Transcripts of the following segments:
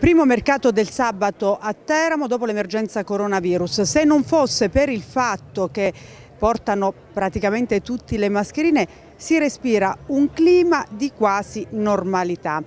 Primo mercato del sabato a Teramo dopo l'emergenza coronavirus. Se non fosse per il fatto che portano praticamente tutte le mascherine, si respira un clima di quasi normalità.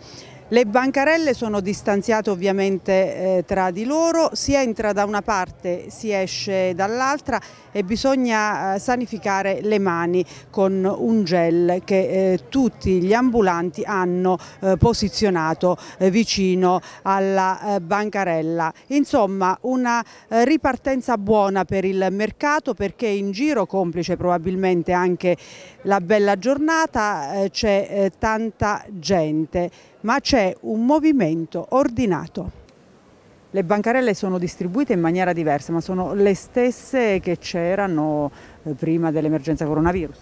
Le bancarelle sono distanziate ovviamente eh, tra di loro, si entra da una parte, si esce dall'altra e bisogna eh, sanificare le mani con un gel che eh, tutti gli ambulanti hanno eh, posizionato eh, vicino alla eh, bancarella. Insomma una ripartenza buona per il mercato perché in giro, complice probabilmente anche la bella giornata, c'è tanta gente ma c'è un movimento ordinato. Le bancarelle sono distribuite in maniera diversa, ma sono le stesse che c'erano eh, prima dell'emergenza coronavirus.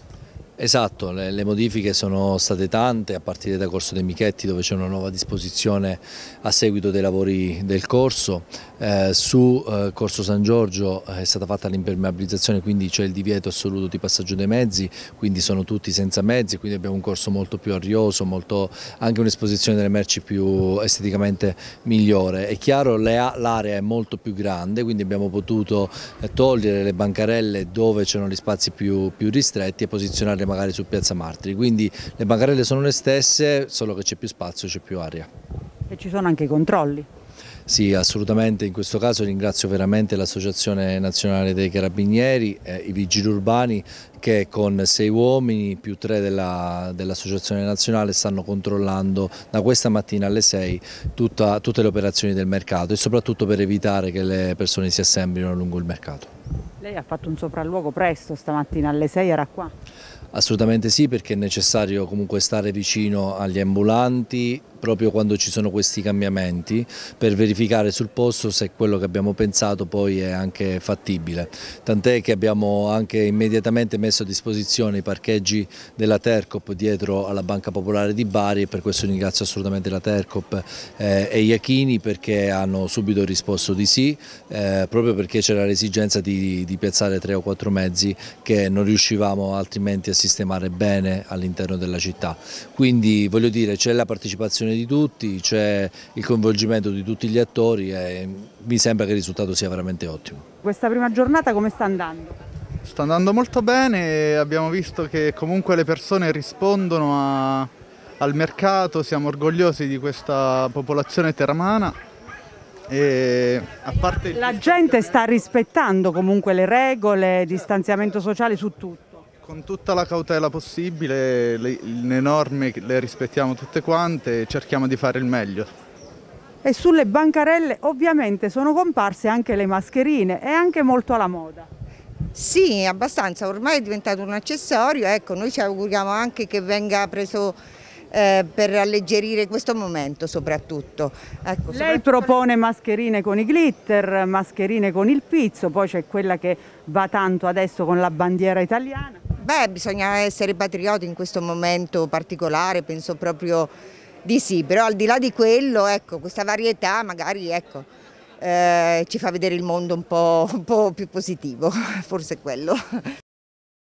Esatto, le, le, modifiche sono state tante a partire da Corso dei Michetti dove c'è una nuova disposizione a seguito dei lavori del corso, eh, su eh, Corso San Giorgio eh, è stata fatta l'impermeabilizzazione quindi c'è il divieto assoluto di passaggio dei mezzi, quindi sono tutti senza mezzi, quindi abbiamo un corso molto più arioso, molto, anche un'esposizione delle merci più esteticamente migliore. È chiaro l'area è molto più grande quindi abbiamo potuto eh, togliere le bancarelle dove c'erano gli spazi più, più ristretti e posizionare magari su Piazza Martiri, quindi le bancarelle sono le stesse, solo che c'è più spazio, c'è più aria. E ci sono anche i controlli? Sì, assolutamente, in questo caso ringrazio veramente l'Associazione Nazionale dei Carabinieri, eh, i Vigili Urbani che con sei uomini più tre dell'Associazione dell Nazionale stanno controllando da questa mattina alle sei tutta, tutte le operazioni del mercato e soprattutto per evitare che le persone si assembrino lungo il mercato. Lei ha fatto un sopralluogo presto stamattina alle sei, era qua? Assolutamente sì perché è necessario comunque stare vicino agli ambulanti proprio quando ci sono questi cambiamenti per verificare sul posto se quello che abbiamo pensato poi è anche fattibile. Tant'è che abbiamo anche immediatamente messo a disposizione i parcheggi della Tercop dietro alla Banca Popolare di Bari e per questo ringrazio assolutamente la Tercop eh, e Iachini perché hanno subito risposto di sì, eh, proprio perché c'era l'esigenza di, di piazzare tre o quattro mezzi che non riuscivamo altrimenti a sistemare bene all'interno della città. Quindi voglio dire c'è la partecipazione di tutti, c'è il coinvolgimento di tutti gli attori e mi sembra che il risultato sia veramente ottimo. Questa prima giornata come sta andando? Sta andando molto bene, abbiamo visto che comunque le persone rispondono a, al mercato, siamo orgogliosi di questa popolazione termana. E a parte la gente sta rispettando comunque le regole, distanziamento sociale su tutto. Con tutta la cautela possibile, le, le norme le rispettiamo tutte quante e cerchiamo di fare il meglio e sulle bancarelle ovviamente sono comparse anche le mascherine è anche molto alla moda. Sì, abbastanza, ormai è diventato un accessorio, ecco, noi ci auguriamo anche che venga preso eh, per alleggerire questo momento soprattutto. Ecco, Lei soprattutto... propone mascherine con i glitter, mascherine con il pizzo, poi c'è quella che va tanto adesso con la bandiera italiana. Beh, bisogna essere patrioti in questo momento particolare, penso proprio di sì, però al di là di quello, ecco, questa varietà magari ecco, eh, ci fa vedere il mondo un po', un po' più positivo, forse quello.